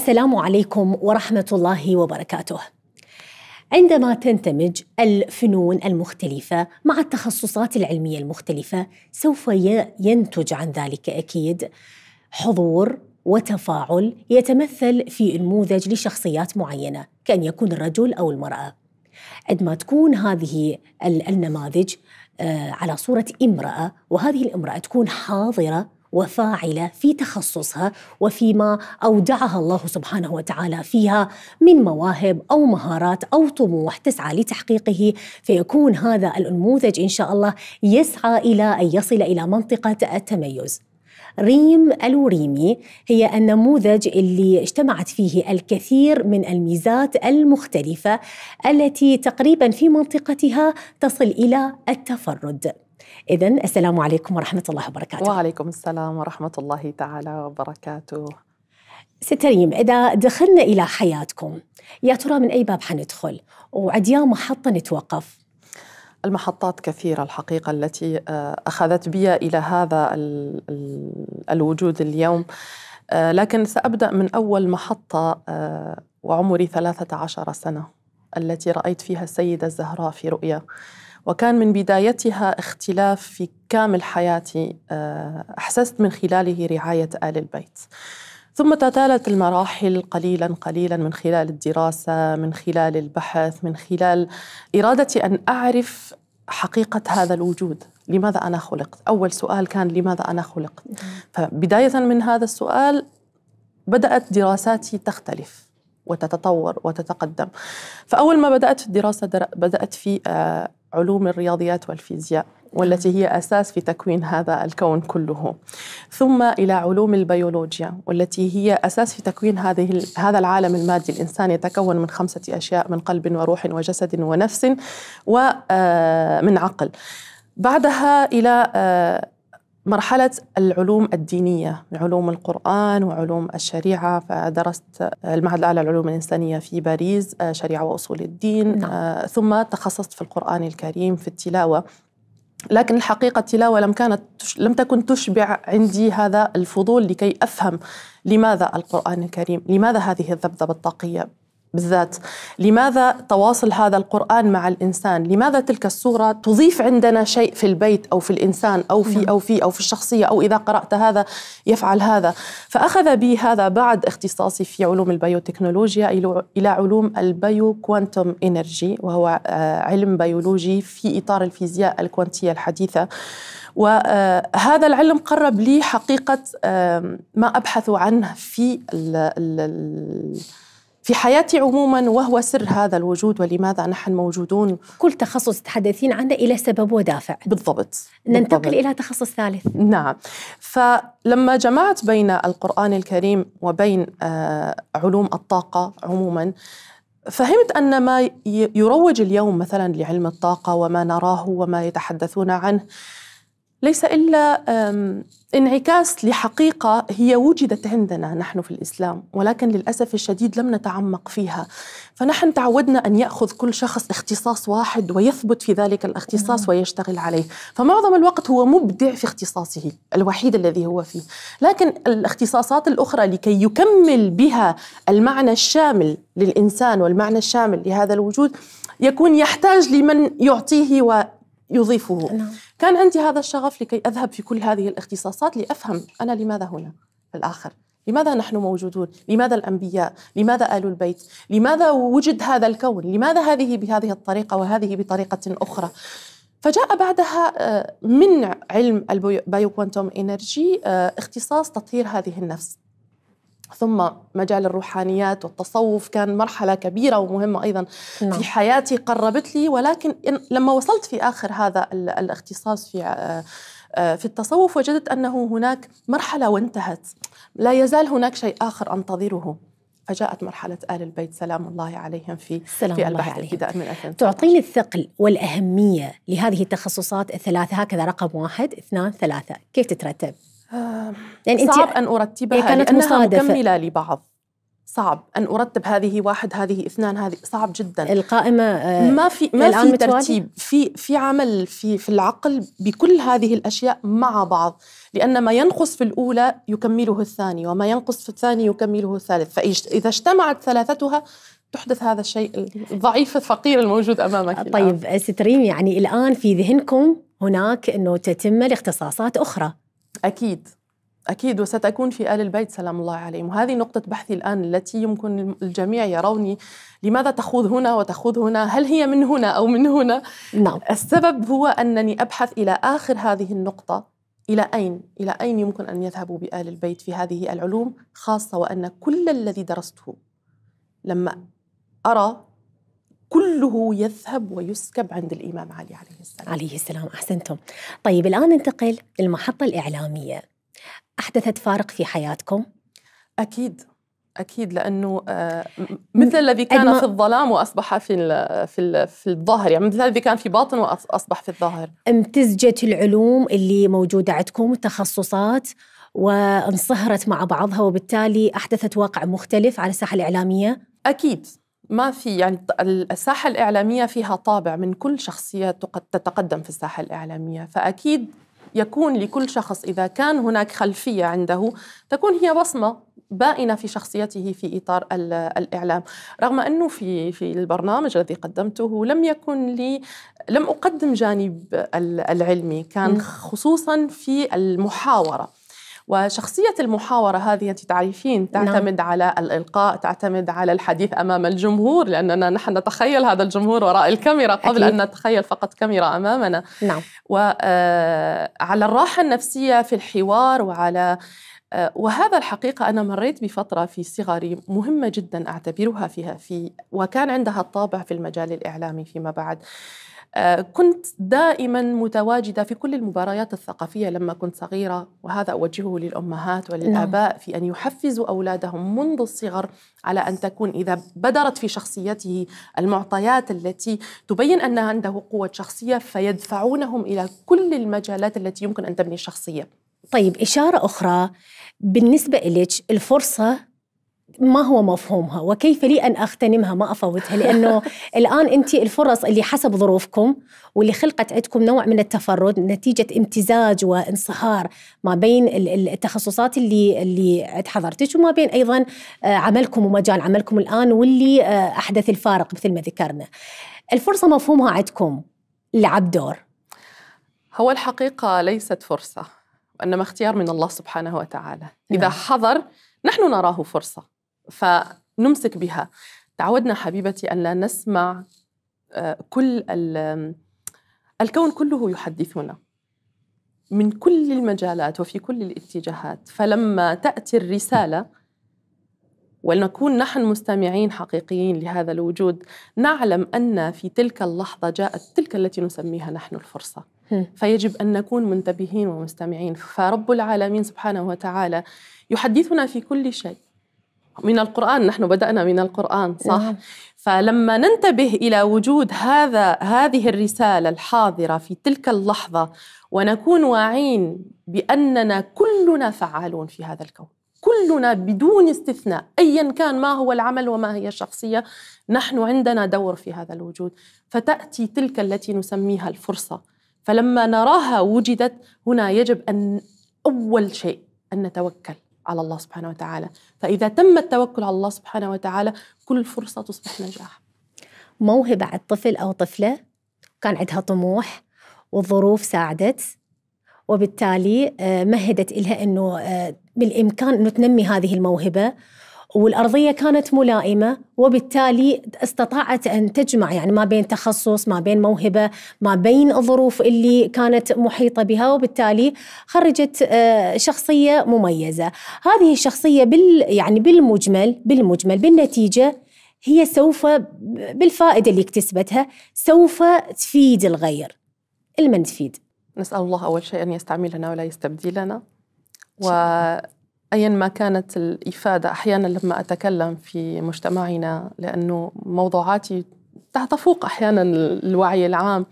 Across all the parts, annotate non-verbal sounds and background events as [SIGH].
السلام عليكم ورحمه الله وبركاته عندما تندمج الفنون المختلفه مع التخصصات العلميه المختلفه سوف ينتج عن ذلك اكيد حضور وتفاعل يتمثل في نموذج لشخصيات معينه كان يكون الرجل او المراه عندما تكون هذه النماذج آه، على صوره امراه وهذه الامراه تكون حاضره وفاعله في تخصصها وفيما اودعها الله سبحانه وتعالى فيها من مواهب او مهارات او طموح تسعى لتحقيقه فيكون هذا النموذج ان شاء الله يسعى الى ان يصل الى منطقه التميز. ريم الوريمي هي النموذج اللي اجتمعت فيه الكثير من الميزات المختلفه التي تقريبا في منطقتها تصل الى التفرد. إذا السلام عليكم ورحمة الله وبركاته وعليكم السلام ورحمة الله تعالى وبركاته ست ريم إذا دخلنا إلى حياتكم يا ترى من أي باب حندخل وعديا محطة نتوقف المحطات كثيرة الحقيقة التي آه، أخذت بي إلى هذا الوجود اليوم آه، لكن سأبدأ من أول محطة آه، وعمري 13 سنة التي رأيت فيها السيدة الزهراء في رؤيا وكان من بدايتها اختلاف في كامل حياتي آه، أحسست من خلاله رعاية آل البيت ثم تتالت المراحل قليلا قليلا من خلال الدراسة من خلال البحث من خلال إرادتي أن أعرف حقيقة هذا الوجود لماذا أنا خلقت أول سؤال كان لماذا أنا خلقت فبداية من هذا السؤال بدأت دراساتي تختلف وتتطور وتتقدم فأول ما بدأت في الدراسة بدأت في آه، علوم الرياضيات والفيزياء والتي هي اساس في تكوين هذا الكون كله ثم الى علوم البيولوجيا والتي هي اساس في تكوين هذه هذا العالم المادي الانسان يتكون من خمسه اشياء من قلب وروح وجسد ونفس ومن آه، عقل بعدها الى آه، مرحلة العلوم الدينية علوم القرآن وعلوم الشريعة فدرست المعهد الأعلى للعلوم الإنسانية في باريس آه، شريعة وأصول الدين نعم. آه، ثم تخصصت في القرآن الكريم في التلاوة لكن الحقيقة التلاوة لم كانت لم تكن تشبع عندي هذا الفضول لكي أفهم لماذا القرآن الكريم؟ لماذا هذه الذبذبة الطاقية؟ بالذات لماذا تواصل هذا القرآن مع الإنسان لماذا تلك السورة تضيف عندنا شيء في البيت أو في الإنسان أو في نعم. أو في أو في الشخصية أو إذا قرأت هذا يفعل هذا فأخذ بي هذا بعد اختصاصي في علوم البيوتكنولوجيا إلى علوم البيو كوانتوم إنرجي وهو آه، علم بيولوجي في إطار الفيزياء الكوانتية الحديثة وهذا آه، العلم قرب لي حقيقة ما أبحث عنه في ال ال في حياتي عموما وهو سر هذا الوجود ولماذا نحن موجودون كل تخصص تحدثين عنه إلى سبب ودافع بالضبط ننتقل بالضبط. إلى تخصص ثالث نعم فلما جمعت بين القرآن الكريم وبين آه، علوم الطاقة عموما فهمت أن ما يروج اليوم مثلا لعلم الطاقة وما نراه وما يتحدثون عنه ليس إلا انعكاس لحقيقة هي وجدت عندنا نحن في الإسلام ولكن للأسف الشديد لم نتعمق فيها فنحن تعودنا أن يأخذ كل شخص اختصاص واحد ويثبت في ذلك الاختصاص ويشتغل عليه فمعظم الوقت هو مبدع في اختصاصه الوحيد الذي هو فيه لكن الاختصاصات الأخرى لكي يكمل بها المعنى الشامل للإنسان والمعنى الشامل لهذا الوجود يكون يحتاج لمن يعطيه ويضيفه نعم. كان عندي هذا الشغف لكي أذهب في كل هذه الاختصاصات لأفهم أنا لماذا هنا في الآخر لماذا نحن موجودون لماذا الأنبياء لماذا آل البيت لماذا وجد هذا الكون لماذا هذه بهذه الطريقة وهذه بطريقة أخرى فجاء بعدها آه، من علم البايو كوانتوم انرجي آه، اختصاص تطهير هذه النفس ثم مجال الروحانيات والتصوف كان مرحلة كبيرة ومهمة أيضا نعم. في حياتي قربت لي ولكن لما وصلت في آخر هذا الاختصاص في آه، آه، في التصوف وجدت أنه هناك مرحلة وانتهت لا يزال هناك شيء آخر أنتظره فجاءت مرحلة آل البيت سلام الله عليهم في سلام في البحث ابتداء من 2000 تعطيني الثقل والأهمية لهذه التخصصات الثلاثة هكذا رقم واحد اثنان ثلاثة كيف تترتب؟ آه يعني صعب أن أرتبها كانت لأنها مصادفة. مكملة لبعض صعب ان ارتب هذه واحد هذه اثنان هذه صعب جدا القائمه آه، ما في ما في ترتيب في في عمل في في العقل بكل هذه الاشياء مع بعض لان ما ينقص في الاولى يكمله الثاني وما ينقص في الثاني يكمله الثالث فاذا اجتمعت ثلاثتها تحدث هذا الشيء الضعيف الفقير الموجود امامك طيب ستريم يعني الان في ذهنكم هناك انه تتم الاختصاصات اخرى أكيد أكيد وستكون في آل البيت سلام الله عليهم وهذه نقطة بحثي الآن التي يمكن الجميع يروني لماذا تخوض هنا وتخوض هنا هل هي من هنا أو من هنا نعم. السبب هو أنني أبحث إلى آخر هذه النقطة إلى أين إلى أين يمكن أن يذهبوا بآل البيت في هذه العلوم خاصة وأن كل الذي درسته لما أرى كله يذهب ويسكب عند الإمام علي عليه السلام عليه السلام أحسنتم طيب الآن ننتقل للمحطة الإعلامية أحدثت فارق في حياتكم؟ أكيد أكيد لأنه آه، مثل الذي كان في الظلام وأصبح في في في الظاهر يعني مثل الذي كان في باطن وأصبح في الظاهر امتزجت العلوم اللي موجودة عندكم التخصصات وانصهرت مع بعضها وبالتالي أحدثت واقع مختلف على الساحة الإعلامية أكيد ما في يعني الساحة الإعلامية فيها طابع من كل شخصيه تتقدم في الساحة الإعلامية فأكيد يكون لكل شخص إذا كان هناك خلفية عنده تكون هي بصمة بائنة في شخصيته في إطار الإعلام رغم أنه في, في البرنامج الذي قدمته لم يكن لي لم أقدم جانب العلمي كان خصوصا في المحاورة وشخصية المحاورة هذه أنت تعرفين نعم. تعتمد نعم. على الإلقاء تعتمد على الحديث أمام الجمهور لأننا نحن نتخيل هذا الجمهور وراء الكاميرا قبل أكيد. أن نتخيل فقط كاميرا أمامنا نعم. وعلى آه، الراحة النفسية في الحوار وعلى آه، وهذا الحقيقة أنا مريت بفترة في صغري مهمة جدا أعتبرها فيها في وكان عندها الطابع في المجال الإعلامي فيما بعد آه، كنت دائما متواجدة في كل المباريات الثقافية لما كنت صغيرة وهذا أوجهه للأمهات نعم. وللآباء في أن يحفزوا أولادهم منذ الصغر على أن تكون إذا بدرت في شخصيته المعطيات التي تبين أن عنده قوة شخصية فيدفعونهم إلى كل المجالات التي يمكن أن تبني الشخصية طيب إشارة أخرى بالنسبة إليك الفرصة ما هو مفهومها وكيف لي أن أغتنمها ما أفوتها لأنه [LAUGHS] الآن أنت الفرص اللي حسب ظروفكم واللي خلقت عندكم نوع من التفرد نتيجة امتزاج وانصهار ما بين التخصصات اللي اللي حضرتك وما بين أيضا آه، عملكم ومجال عملكم الآن واللي آه، أحدث الفارق مثل ما ذكرنا الفرصة مفهومها عندكم لعب دور هو الحقيقة ليست فرصة وإنما اختيار من الله سبحانه وتعالى إذا نعم. حضر نحن نراه فرصة فنمسك بها تعودنا حبيبتي أن لا نسمع آه، كل الكون كله يحدثنا من كل المجالات وفي كل الاتجاهات فلما تأتي الرسالة ولنكون نحن مستمعين حقيقيين لهذا الوجود نعلم أن في تلك اللحظة جاءت تلك التي نسميها نحن الفرصة فيجب أن نكون منتبهين ومستمعين فرب العالمين سبحانه وتعالى يحدثنا في كل شيء من القرآن نحن بدأنا من القرآن صح؟ نعم. فلما ننتبه إلى وجود هذا هذه الرسالة الحاضرة في تلك اللحظة ونكون واعين بأننا كلنا فعالون في هذا الكون كلنا بدون استثناء ايا كان ما هو العمل وما هي الشخصيه نحن عندنا دور في هذا الوجود فتاتي تلك التي نسميها الفرصه فلما نراها وجدت هنا يجب ان اول شيء ان نتوكل على الله سبحانه وتعالى فإذا تم التوكل على الله سبحانه وتعالى كل فرصة تصبح نجاح موهبة عند طفل أو طفلة كان عندها طموح والظروف ساعدت وبالتالي آه، مهدت لها أنه آه، بالإمكان أنه تنمي هذه الموهبة والأرضية كانت ملائمة وبالتالي استطاعت أن تجمع يعني ما بين تخصص ما بين موهبة ما بين الظروف اللي كانت محيطة بها وبالتالي خرجت آه، شخصية مميزة هذه الشخصية بال يعني بالمجمل بالمجمل بالنتيجة هي سوف بالفائدة اللي اكتسبتها سوف تفيد الغير المن تفيد نسأل الله أول شيء أن يستعملنا ولا يستبدلنا و أيا ما كانت الإفادة أحيانا لما أتكلم في مجتمعنا لأنه موضوعاتي تفوق أحيانا الوعي العام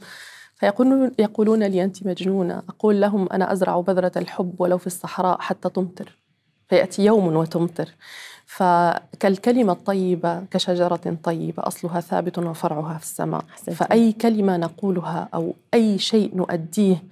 فيقولون يقولون لي أنت مجنونة أقول لهم أنا أزرع بذرة الحب ولو في الصحراء حتى تمطر فيأتي يوم وتمطر فكالكلمة الطيبة كشجرة طيبة أصلها ثابت وفرعها في السماء حسنتي. فأي كلمة نقولها أو أي شيء نؤديه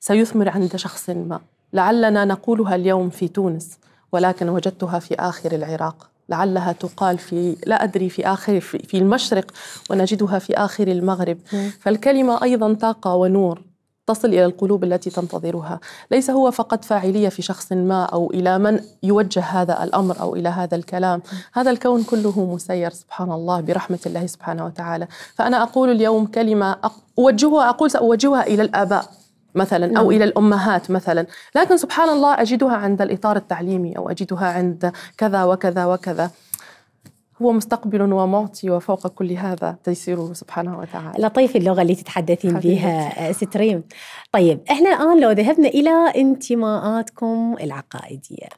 سيثمر عند شخص ما لعلنا نقولها اليوم في تونس ولكن وجدتها في آخر العراق لعلها تقال في لا أدري في آخر في المشرق ونجدها في آخر المغرب فالكلمة أيضا طاقة ونور تصل إلى القلوب التي تنتظرها ليس هو فقط فاعلية في شخص ما أو إلى من يوجه هذا الأمر أو إلى هذا الكلام هذا الكون كله مسير سبحان الله برحمة الله سبحانه وتعالى فأنا أقول اليوم كلمة أوجهها أقول سأوجهها إلى الآباء مثلا أو نعم. إلى الأمهات مثلا لكن سبحان الله أجدها عند الإطار التعليمي أو أجدها عند كذا وكذا وكذا هو مستقبل ومعطي وفوق كل هذا تيسيره سبحانه وتعالى لطيف اللغة اللي تتحدثين بها آه، ستريم طيب احنا الآن لو ذهبنا إلى انتماءاتكم العقائدية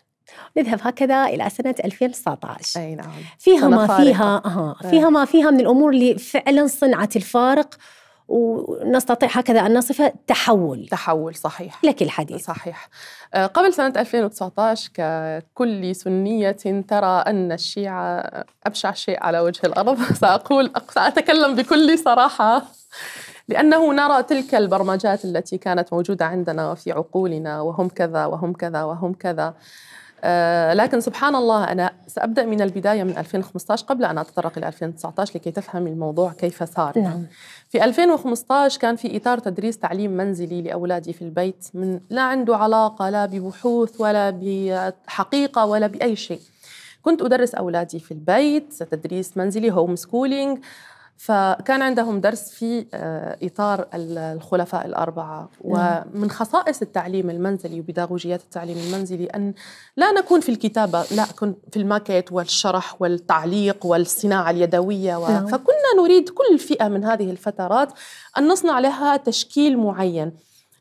نذهب هكذا الى سنه 2019 اي نعم فيها ما فارقة. فيها آه فيها ما فيها من الامور اللي فعلا صنعت الفارق ونستطيع هكذا أن نصفه تحول تحول صحيح لك الحديث صحيح آه، قبل سنة 2019 ككل سنية ترى أن الشيعة أبشع شيء على وجه الأرض [LAUGHS] سأقول سأتكلم بكل صراحة لأنه نرى تلك البرمجات التي كانت موجودة عندنا وفي عقولنا وهم كذا وهم كذا وهم كذا آه، لكن سبحان الله أنا سأبدأ من البداية من 2015 قبل أن أتطرق إلى 2019 لكي تفهم الموضوع كيف صار نعم. في 2015 كان في إطار تدريس تعليم منزلي لأولادي في البيت من لا عنده علاقة لا ببحوث ولا بحقيقة ولا بأي شيء كنت أدرس أولادي في البيت تدريس منزلي هوم سكولينج فكان عندهم درس في آه، إطار الخلفاء الأربعة نعم. ومن خصائص التعليم المنزلي وبداغوجيات التعليم المنزلي أن لا نكون في الكتابة لا كنت في الماكيت والشرح والتعليق والصناعة اليدوية و... نعم. فكنا نريد كل فئة من هذه الفترات أن نصنع لها تشكيل معين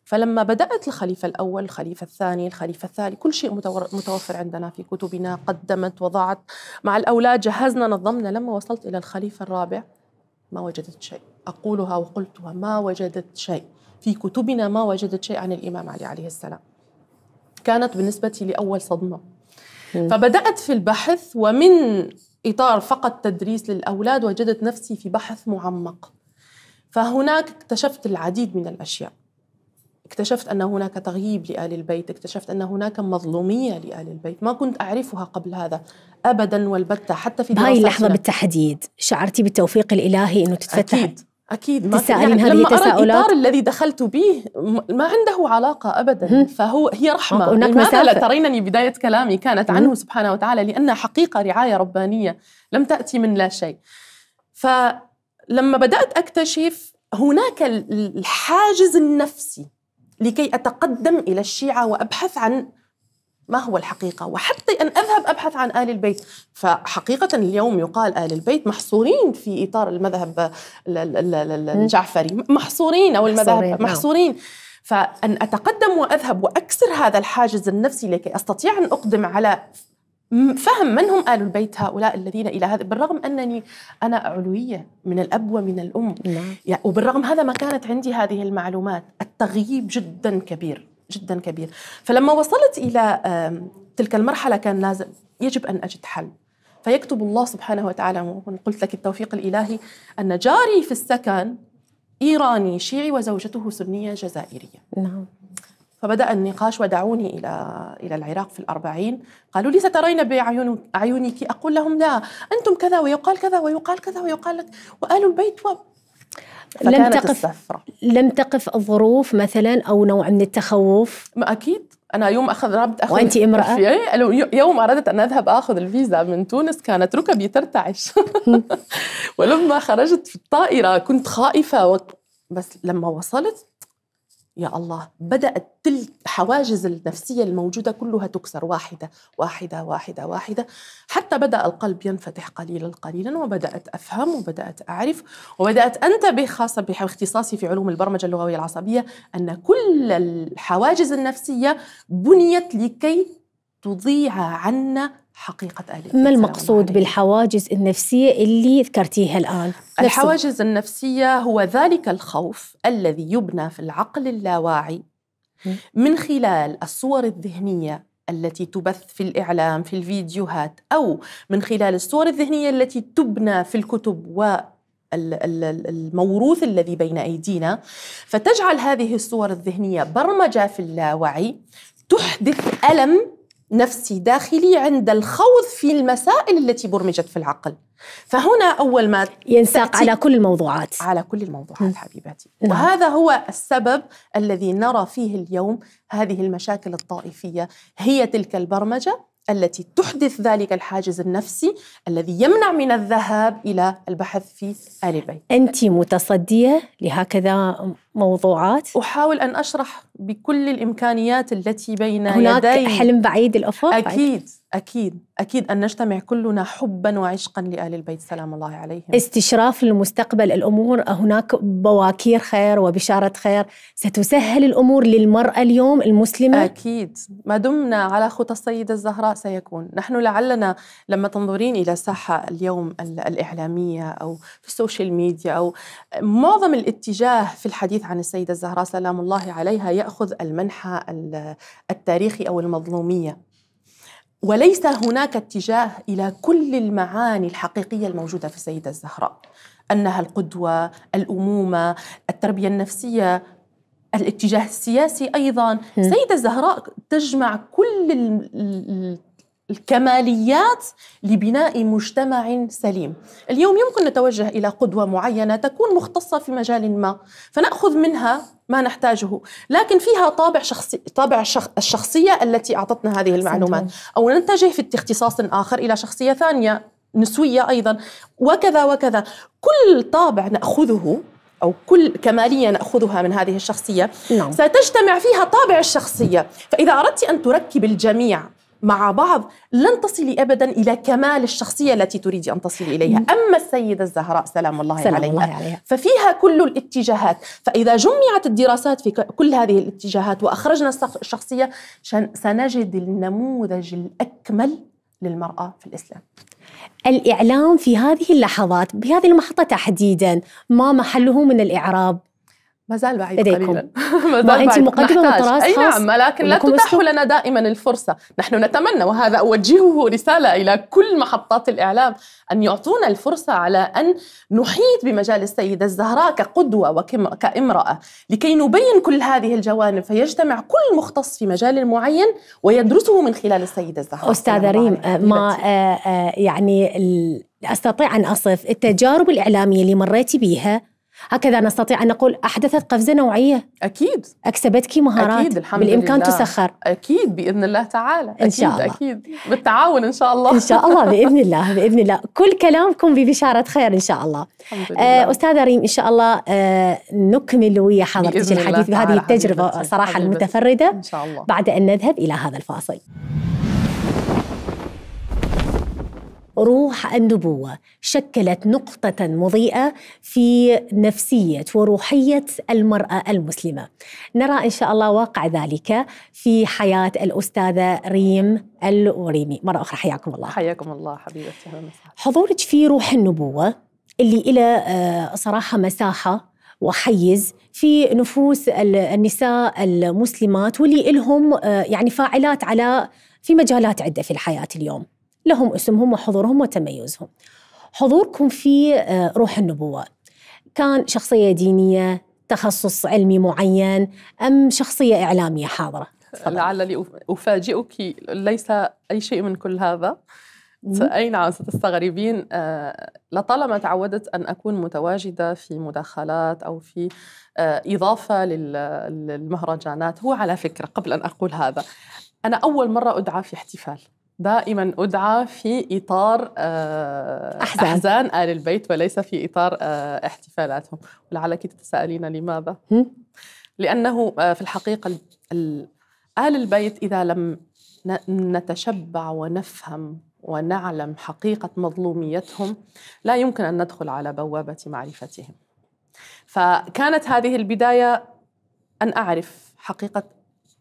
فلما بدأت الخليفة الأول الخليفة الثاني الخليفة الثالث كل شيء متوفر عندنا في كتبنا قدمت وضعت مع الأولاد جهزنا نظمنا لما وصلت إلى الخليفة الرابع ما وجدت شيء أقولها وقلتها ما وجدت شيء في كتبنا ما وجدت شيء عن الإمام علي عليه السلام كانت بالنسبة لي أول صدمة فبدأت في البحث ومن إطار فقط تدريس للأولاد وجدت نفسي في بحث معمق فهناك اكتشفت العديد من الأشياء اكتشفت أن هناك تغييب لآل البيت اكتشفت أن هناك مظلومية لآل البيت ما كنت أعرفها قبل هذا أبدا والبتة حتى في هاي اللحظة بالتحديد شعرتي بالتوفيق الإلهي أنه تتفتح أكيد. اكيد ما تسالين يعني هذه لما التساؤلات الاطار الذي دخلت به ما عنده علاقه ابدا فهو هي رحمه لماذا لا ترينني بدايه كلامي كانت عنه مم. سبحانه وتعالى لانها حقيقه رعايه ربانيه لم تاتي من لا شيء فلما بدات اكتشف هناك الحاجز النفسي لكي أتقدم إلى الشيعة وأبحث عن ما هو الحقيقة وحتى أن أذهب أبحث عن آل البيت فحقيقة اليوم يقال آل البيت محصورين في إطار المذهب الجعفري محصورين أو المذهب نعم. محصورين فأن أتقدم وأذهب وأكسر هذا الحاجز النفسي لكي أستطيع أن أقدم على فهم من هم آل البيت هؤلاء الذين إلى هذا بالرغم أنني أنا علوية من الأب ومن الأم نعم. يعني وبالرغم هذا ما كانت عندي هذه المعلومات التغييب جدا كبير جدا كبير فلما وصلت إلى تلك المرحلة كان لازم يجب أن أجد حل فيكتب الله سبحانه وتعالى قلت لك التوفيق الإلهي أن جاري في السكن إيراني شيعي وزوجته سنية جزائرية نعم فبدأ النقاش ودعوني إلى إلى العراق في الأربعين قالوا لي سترين بأعينك عيونك أقول لهم لا أنتم كذا ويقال كذا ويقال كذا ويقال لك وآل البيت و... لم تقف السفرة. لم تقف الظروف مثلا أو نوع من التخوف ما أكيد أنا يوم أخذ رابط أخذ وأنت امرأة [LAUGHS] يوم أردت أن أذهب أخذ الفيزا من تونس كانت ركبي ترتعش [LAUGHS] ولما خرجت في الطائرة كنت خائفة و... بس لما وصلت يا الله بدأت تلك حواجز النفسية الموجودة كلها تكسر واحدة واحدة واحدة واحدة حتى بدأ القلب ينفتح قليلا قليلا وبدأت أفهم وبدأت أعرف وبدأت أنتبه خاصة باختصاصي في علوم البرمجة اللغوية العصبية أن كل الحواجز النفسية بنيت لكي تضيع عنا حقيقة آلية ما المقصود بالحواجز النفسية اللي ذكرتيها الآن؟ الحواجز النفسية هو ذلك الخوف الذي يبنى في العقل اللاواعي من خلال الصور الذهنية التي تبث في الإعلام في الفيديوهات أو من خلال الصور الذهنية التي تبنى في الكتب و الموروث الذي بين أيدينا فتجعل هذه الصور الذهنية برمجة في اللاوعي تحدث ألم نفسي داخلي عند الخوض في المسائل التي برمجت في العقل فهنا أول ما ينساق على كل الموضوعات على كل الموضوعات حبيباتي م. نعم. وهذا هو السبب الذي نرى فيه اليوم هذه المشاكل الطائفية هي تلك البرمجة التي تحدث ذلك الحاجز النفسي الذي يمنع من الذهاب إلى البحث في آل البيت أنت متصدية لهكذا موضوعات أحاول أن أشرح بكل الإمكانيات التي بين هناك يدي حلم بعيد الأفق أكيد أكيد أكيد أن نجتمع كلنا حبا وعشقا لآل البيت سلام الله عليهم استشراف المستقبل الأمور هناك بواكير خير وبشارة خير ستسهل الأمور للمرأة اليوم المسلمة أكيد ما دمنا على خطى السيدة الزهراء سيكون نحن لعلنا لما تنظرين إلى ساحه اليوم الإعلامية أو في السوشيال ميديا أو معظم الاتجاه في الحديث عن السيدة الزهراء سلام الله عليها يأخذ المنحى التاريخي أو المظلومية وليس هناك اتجاه إلى كل المعاني الحقيقية الموجودة في السيدة الزهراء أنها القدوة الأمومة التربية النفسية الاتجاه السياسي أيضا السيدة الزهراء تجمع كل الكماليات لبناء مجتمع سليم اليوم يمكن نتوجه إلى قدوة معينة تكون مختصة في مجال ما فنأخذ منها ما نحتاجه لكن فيها طابع شخصي طابع شخ... الشخصية التي أعطتنا هذه المعلومات أو نتجه في اختصاص آخر إلى شخصية ثانية نسوية أيضا وكذا وكذا كل طابع نأخذه أو كل كمالية نأخذها من هذه الشخصية نعم. ستجتمع فيها طابع الشخصية فإذا أردت أن تركب الجميع مع بعض لن تصلي ابدا الى كمال الشخصيه التي تريد ان تصلي اليها، اما السيده الزهراء سلام الله, سلام عليها, الله عليها ففيها كل الاتجاهات، فاذا جمعت الدراسات في كل هذه الاتجاهات واخرجنا الشخصيه سنجد النموذج الاكمل للمراه في الاسلام. الاعلام في هذه اللحظات بهذه المحطه تحديدا ما محله من الاعراب؟ ما زال بعيد لديكم. قليلا [LAUGHS] ما زال انت مقدمه مطارات اي نعم لكن لا تتاح لنا دائما الفرصه نحن نتمنى وهذا اوجهه رساله الى كل محطات الاعلام ان يعطونا الفرصه على ان نحيط بمجال السيده الزهراء كقدوه وكامراه لكي نبين كل هذه الجوانب فيجتمع كل مختص في مجال معين ويدرسه من خلال السيده الزهراء استاذه ريم ما آه، آه، يعني استطيع ان اصف التجارب الاعلاميه اللي مريتي بيها هكذا نستطيع أن نقول أحدثت قفزة نوعية أكيد أكسبتك مهارات أكيد الحمد بالإمكان لله. تسخر أكيد بإذن الله تعالى أكيد إن شاء الله أكيد بالتعاون إن شاء الله إن شاء الله بإذن الله بإذن الله كل كلامكم ببشارة خير إن شاء الله الحمد لله. آه أستاذة ريم إن شاء الله آه، نكمل ويا حضرتك الحديث بهذه التجربة صراحة المتفردة إن شاء الله. بعد أن نذهب إلى هذا الفاصل روح النبوة شكلت نقطة مضيئة في نفسية وروحية المرأة المسلمة نرى إن شاء الله واقع ذلك في حياة الأستاذة ريم الوريمي مرة أخرى حياكم الله حياكم الله حبيبتي حضورك في روح النبوة اللي إلى آه، صراحة مساحة وحيز في نفوس النساء المسلمات واللي لهم آه، يعني فاعلات على في مجالات عدة في الحياة اليوم لهم اسمهم وحضورهم وتميزهم حضوركم في آه، روح النبوة كان شخصية دينية تخصص علمي معين أم شخصية إعلامية حاضرة لعلني أفاجئك ليس أي شيء من كل هذا أي نعم ستستغربين لطالما تعودت أن أكون متواجدة في مداخلات أو في آه، إضافة للمهرجانات هو على فكرة قبل أن أقول هذا أنا أول مرة أدعى في احتفال دائما أدعى في إطار آه، أحزان, أحزان آل البيت وليس في إطار آه، احتفالاتهم ولعلك تتساءلين لماذا؟ لأنه آه، في الحقيقة آل البيت إذا لم نتشبع ونفهم ونعلم حقيقة مظلوميتهم لا يمكن أن ندخل على بوابة معرفتهم فكانت هذه البداية أن أعرف حقيقة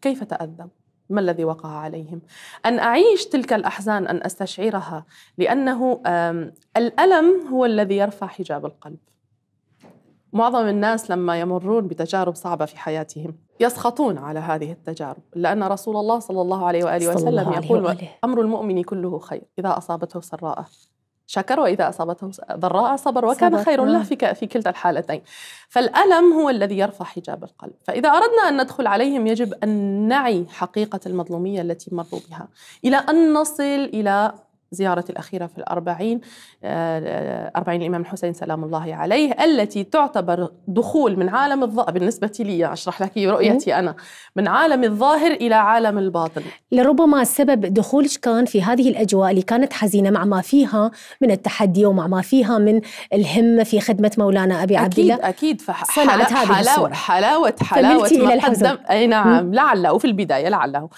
كيف تأذوا ما الذي وقع عليهم ان اعيش تلك الاحزان ان استشعرها لانه الالم هو الذي يرفع حجاب القلب معظم الناس لما يمرون بتجارب صعبه في حياتهم يسخطون على هذه التجارب لأن رسول الله صلى الله عليه وآله وسلم يقول أمر المؤمن كله خير إذا أصابته سراء شكر وإذا أصابتهم ضراء صبر وكان خير له آه. في في كلتا الحالتين فالألم هو الذي يرفع حجاب القلب فإذا أردنا أن ندخل عليهم يجب أن نعي حقيقة المظلومية التي مروا بها إلى أن نصل إلى زيارة الأخيرة في الأربعين آه، آه، أربعين الإمام الحسين سلام الله عليه التي تعتبر دخول من عالم الظاهر بالنسبة لي أشرح لك رؤيتي أنا من عالم الظاهر إلى عالم الباطن لربما سبب دخولك كان في هذه الأجواء اللي كانت حزينة مع ما فيها من التحدي ومع ما فيها من الهمة في خدمة مولانا أبي عبد الله أكيد أكيد فحلاوة حلاوة, حلاوة حلاوة, حلاوة ما قدم أي نعم لعله في البداية لعله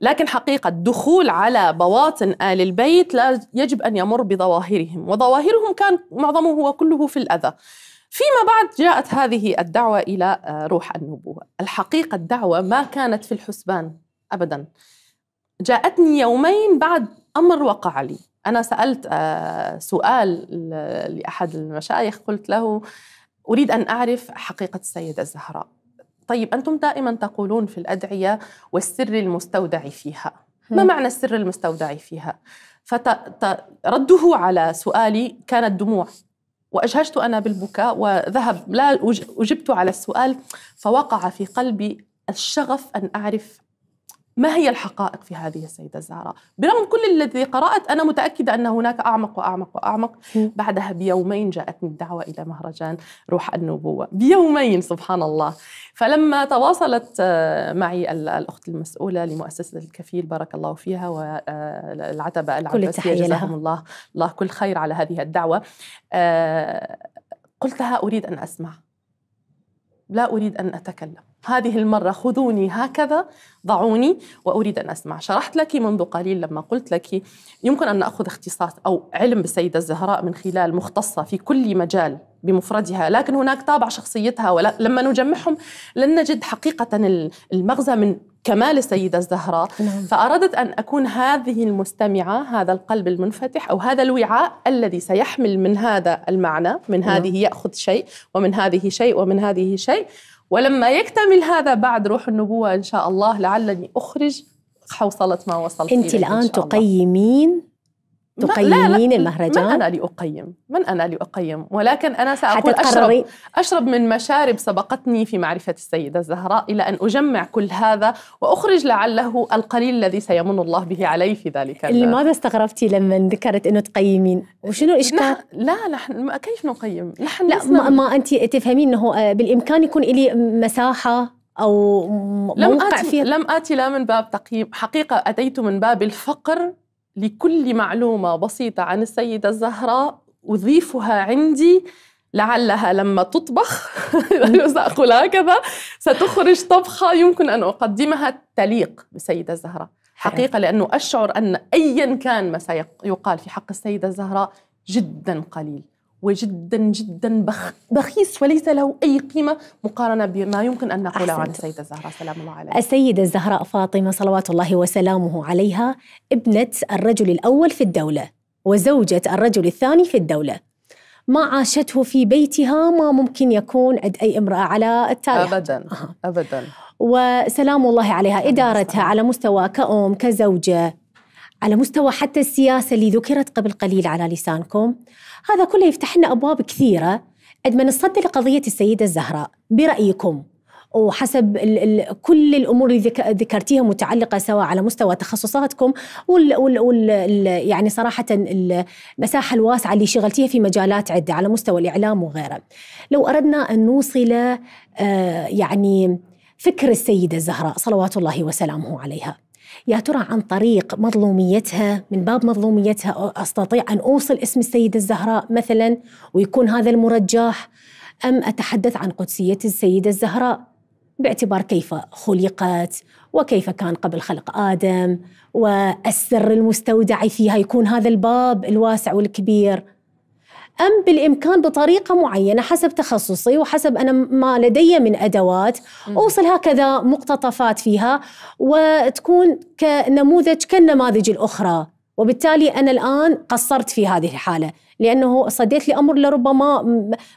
لكن حقيقة الدخول على بواطن آل البيت لا يجب أن يمر بظواهرهم وظواهرهم كان معظمه هو كله في الأذى فيما بعد جاءت هذه الدعوة إلى آه، روح النبوة الحقيقة الدعوة ما كانت في الحسبان أبدا جاءتني يومين بعد أمر وقع لي أنا سألت آه، سؤال لأحد المشايخ قلت له أريد أن أعرف حقيقة السيدة الزهراء طيب أنتم دائما تقولون في الأدعية والسر المستودع فيها ما معنى السر المستودع فيها؟ فرده على سؤالي كانت دموع وأجهشت أنا بالبكاء وذهب لا أجبت على السؤال فوقع في قلبي الشغف أن أعرف ما هي الحقائق في هذه السيدة الزهراء برغم كل الذي قرأت أنا متأكدة أن هناك أعمق وأعمق وأعمق بعدها بيومين جاءتني الدعوة إلى مهرجان روح النبوة بيومين سبحان الله فلما تواصلت آه، معي الأخت المسؤولة لمؤسسة الكفيل بارك الله فيها والعتبة آه، العباسية جزاهم الله الله كل خير على هذه الدعوة آه، قلتها أريد أن أسمع لا أريد أن أتكلم هذه المرة خذوني هكذا ضعوني وأريد أن أسمع شرحت لك منذ قليل لما قلت لك يمكن أن نأخذ اختصاص أو علم بالسيدة الزهراء من خلال مختصة في كل مجال بمفردها لكن هناك طابع شخصيتها ولما نجمعهم لن نجد حقيقة المغزى من كمال السيدة الزهراء نعم. فأردت أن أكون هذه المستمعة هذا القلب المنفتح أو هذا الوعاء الذي سيحمل من هذا المعنى من نعم. هذه نعم. يأخذ شيء ومن هذه شيء ومن هذه شيء ولما يكتمل هذا بعد روح النبوة إن شاء الله لعلني أخرج حوصلة ما وصلت أنت الآن إن تقيمين تقيمين لا المهرجان؟ من أنا لأقيم من أنا لأقيم ولكن أنا سأقول أشرب, أشرب من مشارب سبقتني في معرفة السيدة الزهراء إلى أن أجمع كل هذا وأخرج لعله القليل الذي سيمن الله به علي في ذلك لماذا استغربتي لما ذكرت أنه تقيمين؟ وشنو الإشكال؟ لا نحن كيف نقيم؟ نحن لا ما, ما أنت تفهمين أنه آه، بالإمكان يكون لي مساحة أو لم آتي, فيه؟ لم آتي لا من باب تقييم حقيقة أتيت من باب الفقر لكل معلومة بسيطة عن السيدة الزهراء أضيفها عندي لعلها لما تطبخ سأقول [LAUGHS] هكذا ستخرج طبخة يمكن أن أقدمها تليق بالسيدة الزهراء حقيقة لأنه أشعر أن أيا كان ما سيقال في حق السيدة الزهراء جدا قليل وجدا جدا بخ بخيس وليس له أي قيمة مقارنة بما يمكن أن نقوله عن السيدة الزهراء سلام الله عليها السيدة الزهراء فاطمة صلوات الله وسلامه عليها ابنة الرجل الأول في الدولة وزوجة الرجل الثاني في الدولة ما عاشته في بيتها ما ممكن يكون عند أي امرأة على التاريخ أبدا أبدا وسلام الله عليها إدارتها على مستوى كأم كزوجة على مستوى حتى السياسة اللي ذكرت قبل قليل على لسانكم هذا كله يفتح لنا أبواب كثيرة عندما نصدر لقضية السيدة الزهراء برأيكم وحسب الـ الـ كل الامور اللي ذك ذكرتيها متعلقه سواء على مستوى تخصصاتكم وال وال وال يعني صراحه المساحه الواسعه اللي شغلتيها في مجالات عده على مستوى الاعلام وغيره. لو اردنا ان نوصل آه يعني فكر السيده الزهراء صلوات الله وسلامه عليها يا ترى عن طريق مظلوميتها من باب مظلوميتها أستطيع أن أوصل اسم السيدة الزهراء مثلا ويكون هذا المرجح أم أتحدث عن قدسية السيدة الزهراء باعتبار كيف خلقت وكيف كان قبل خلق آدم والسر المستودع فيها يكون هذا الباب الواسع والكبير أم بالإمكان بطريقة معينة حسب تخصصي وحسب أنا ما لدي من أدوات أوصل هكذا مقتطفات فيها وتكون كنموذج كالنماذج الأخرى وبالتالي أنا الآن قصرت في هذه الحالة لأنه صديت لأمر لربما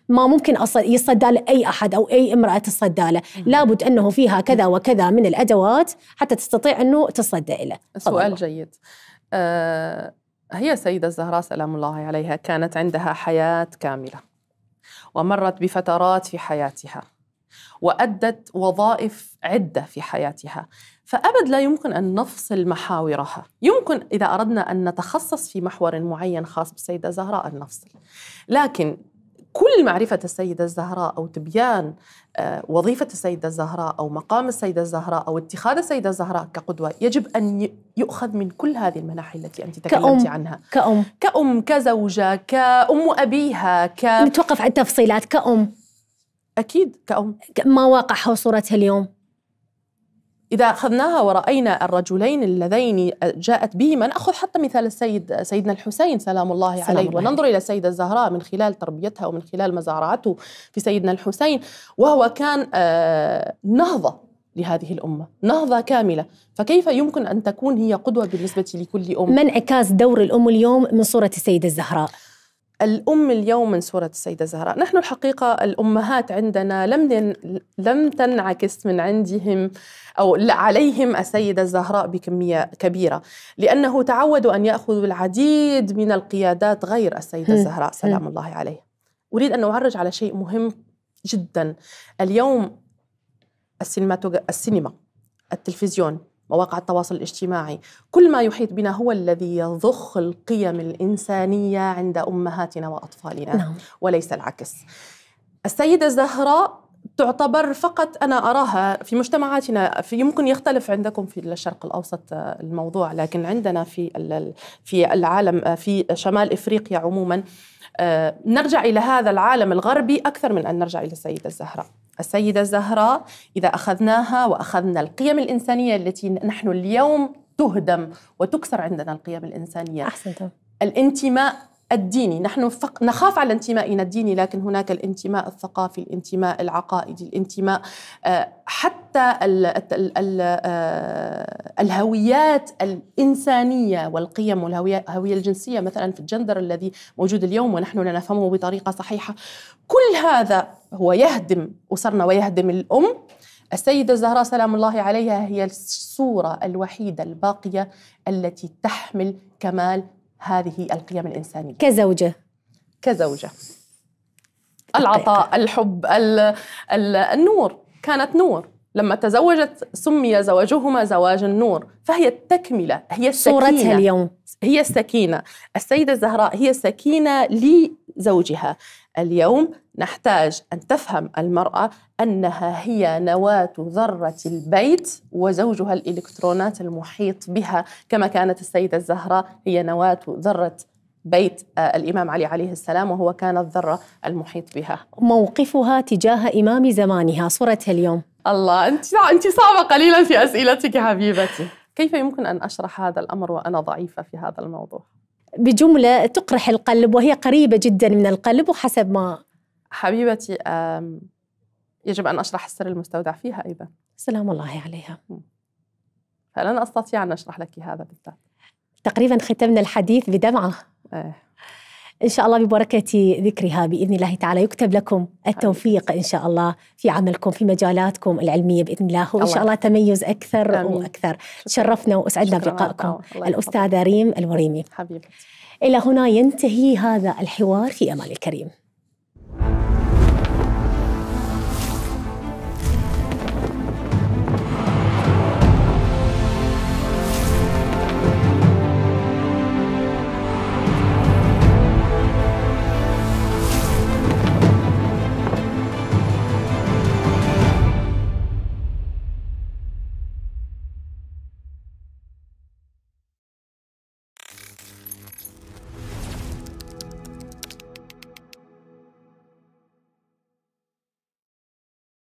ما ممكن يصدى لأي أحد أو أي امرأة تصدى له لابد أنه فيها كذا وكذا من الأدوات حتى تستطيع أنه تصدى له سؤال جيد أه هي السيدة الزهراء سلام الله عليها كانت عندها حياة كاملة ومرت بفترات في حياتها وأدت وظائف عدة في حياتها فأبد لا يمكن أن نفصل محاورها يمكن إذا أردنا أن نتخصص في محور معين خاص بالسيدة زهراء أن نفصل لكن كل معرفة السيدة الزهراء أو تبيان آه، وظيفة السيدة الزهراء أو مقام السيدة الزهراء أو اتخاذ السيدة الزهراء كقدوة يجب أن يؤخذ من كل هذه المناحي التي أنت تكلمت كأم عنها كأم كأم كزوجة كأم أبيها ك... نتوقف عن التفصيلات كأم أكيد كأم ما واقعها وصورتها اليوم إذا أخذناها ورأينا الرجلين اللذين جاءت بهما نأخذ حتى مثال السيد سيدنا الحسين سلام الله سلام عليه الله. وننظر إلى السيدة الزهراء من خلال تربيتها ومن خلال مزارعته في سيدنا الحسين وهو كان آه، نهضة لهذه الأمة نهضة كاملة فكيف يمكن أن تكون هي قدوة بالنسبة لكل أم من عكاس دور الأم اليوم من صورة السيدة الزهراء الأم اليوم من سورة السيدة زهراء نحن الحقيقة الأمهات عندنا لم, لم تنعكس من عندهم أو عليهم السيدة الزهراء بكمية كبيرة لأنه تعودوا أن يأخذوا العديد من القيادات غير السيدة الزهراء سلام الله عليها أريد أن أعرج على شيء مهم جدا اليوم السينما التلفزيون مواقع التواصل الاجتماعي كل ما يحيط بنا هو الذي يضخ القيم الإنسانية عند أمهاتنا وأطفالنا نعم. وليس العكس السيدة زهراء تعتبر فقط انا اراها في مجتمعاتنا في يمكن يختلف عندكم في الشرق الاوسط الموضوع لكن عندنا في في العالم في شمال افريقيا عموما آه، نرجع الى هذا العالم الغربي اكثر من ان نرجع الى السيده الزهراء السيدة الزهراء إذا أخذناها وأخذنا القيم الإنسانية التي نحن اليوم تهدم وتكسر عندنا القيم الإنسانية أحسنت الانتماء الديني نحن فق... نخاف على انتمائنا الديني لكن هناك الانتماء الثقافي الانتماء العقائدي الانتماء آه، حتى ال... ال... ال... آه، الهويات الإنسانية والقيم والهوية الهوية الجنسية مثلا في الجندر الذي موجود اليوم ونحن لا نفهمه بطريقة صحيحة كل هذا هو يهدم أسرنا ويهدم الأم السيدة الزهراء سلام الله عليها هي الصورة الوحيدة الباقية التي تحمل كمال هذه القيم الإنسانية كزوجة كزوجة العطاء الحب الـ الـ النور كانت نور لما تزوجت سمي زواجهما زواج النور فهي التكملة هي السكينة صورتها اليوم هي السكينة السيدة الزهراء هي السكينة لزوجها اليوم نحتاج أن تفهم المرأة أنها هي نواة ذرة البيت وزوجها الإلكترونات المحيط بها كما كانت السيدة الزهراء هي نواة ذرة بيت آه، الإمام علي عليه السلام وهو كان الذرة المحيط بها موقفها تجاه إمام زمانها صورتها اليوم الله أنت, أنت صعبة قليلا في أسئلتك حبيبتي كيف يمكن أن أشرح هذا الأمر وأنا ضعيفة في هذا الموضوع؟ بجملة تقرح القلب وهي قريبة جدا من القلب وحسب ما حبيبتي يجب أن أشرح السر المستودع فيها أيضا سلام الله عليها فلن أستطيع أن أشرح لك هذا بالذات تقريبا ختمنا الحديث بدمعة إيه. إن شاء الله ببركة ذكرها بإذن الله تعالى يكتب لكم التوفيق إن شاء الله في عملكم في مجالاتكم العلمية بإذن الله وإن شاء الله تميز أكثر آمين. وأكثر تشرفنا وأسعدنا بلقائكم الأستاذة ريم الوريمي حبيبتي إلى هنا ينتهي هذا الحوار في أمان الكريم